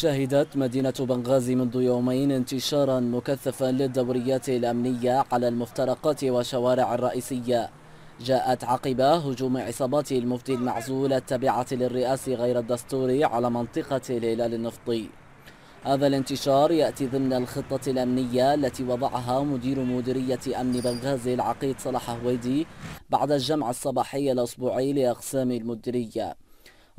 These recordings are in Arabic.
شهدت مدينة بنغازي منذ يومين انتشارا مكثفا للدوريات الأمنية على المفترقات والشوارع الرئيسية جاءت عقب هجوم عصابات المفتي المعزول التابعة للرئاس غير الدستوري على منطقة الهلال النفطي هذا الانتشار يأتي ضمن الخطة الأمنية التي وضعها مدير مديرية أمن بنغازي العقيد صلاح هويدي بعد الجمع الصباحي الأسبوعي لأقسام المديرية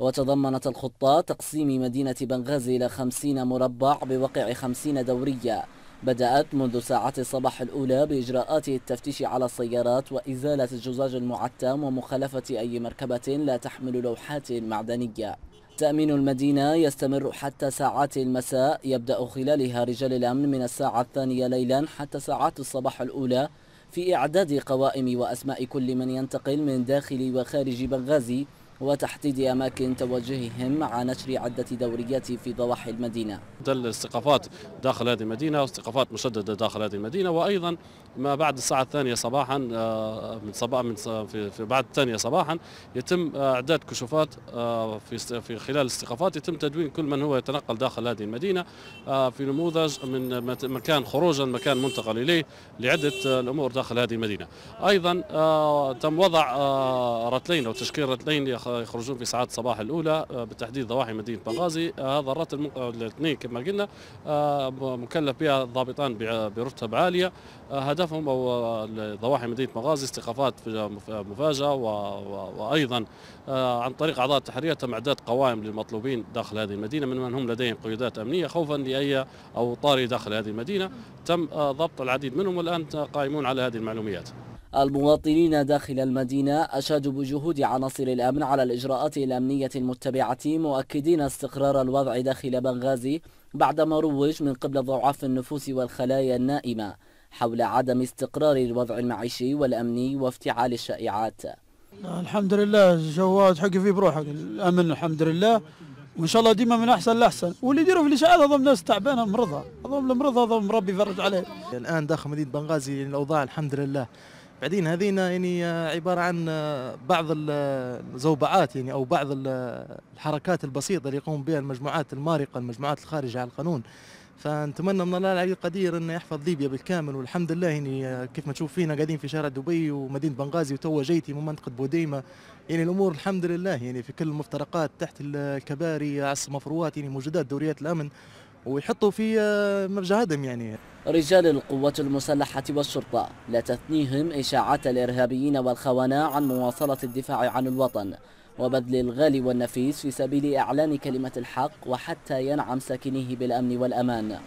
وتضمنت الخطة تقسيم مدينة بنغازي إلى 50 مربع بوقع 50 دورية بدأت منذ ساعات الصباح الأولى بإجراءات التفتيش على السيارات وإزالة الجزاج المعتم ومخالفة أي مركبة لا تحمل لوحات معدنية تأمين المدينة يستمر حتى ساعات المساء يبدأ خلالها رجال الأمن من الساعة الثانية ليلا حتى ساعات الصباح الأولى في إعداد قوائم وأسماء كل من ينتقل من داخل وخارج بنغازي وتحديد أماكن توجههم مع نشر عدة دوريات في ضواحي المدينة الاستقافات داخل هذه المدينة واستقافات مشددة داخل هذه المدينة وأيضا ما بعد الساعة الثانية صباحا آه، من صباح من في بعد الثانية صباحا يتم آه، إعداد كشوفات آه، في في خلال الاستقافات يتم تدوين كل من هو يتنقل داخل هذه المدينة في نموذج من مكان خروجا مكان منتقل إليه لعدة الأمور داخل هذه المدينة أيضا تم وضع رتلين أو تشكيل رتلين يخرجون في ساعات الصباح الاولى آه، بالتحديد ضواحي مدينه بنغازي آه، هذا الراتب آه، الاثنين كما قلنا مكلف بها الضابطان برتب عاليه هدفهم او ضواحي مدينه بنغازي استيقافات مفاجاه وايضا عن طريق اعضاء التحرير تم اعداد قوائم للمطلوبين داخل هذه المدينه من من هم لديهم قيودات امنيه خوفا لاي او طاري داخل هذه المدينه تم ضبط العديد منهم والان قائمون على هذه المعلومات المواطنين داخل المدينة أشادوا بجهود عناصر الأمن على الإجراءات الأمنية المتبعة مؤكدين استقرار الوضع داخل بنغازي بعدما روج من قبل ضعاف النفوس والخلايا النائمة حول عدم استقرار الوضع المعيشي والأمني وافتعال الشائعات الحمد لله جواد حقي فيه بروحك الأمن الحمد لله وان شاء الله ديما من احسن لاحسن واللي يديروا في الاشاعات هذول ناس تعبانه مرضى هذول المرضى هذول ربي يفرج عليه الان داخل مدينه بنغازي الاوضاع الحمد لله بعدين هذينا يعني عباره عن بعض الزوبعات يعني او بعض الحركات البسيطه اللي يقوم بها المجموعات المارقه المجموعات الخارجه على القانون فنتمنى من الله العلي القدير انه يحفظ ليبيا بالكامل والحمد لله يعني كيف ما تشوف فينا قاعدين في شارع دبي ومدينه بنغازي وتوا جيتي من منطقه بوديمه يعني الامور الحمد لله يعني في كل المفترقات تحت الكباري على السمافروات يعني موجودات دوريات الامن ويحطوا في آه، مجهدهم يعني رجال القوات المسلحة والشرطة لا تثنيهم إشاعات الإرهابيين والخونة عن مواصلة الدفاع عن الوطن وبذل الغالي والنفيس في سبيل إعلان كلمة الحق وحتى ينعم ساكنيه بالأمن والأمان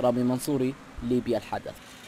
رامي منصوري ليبيا الحدث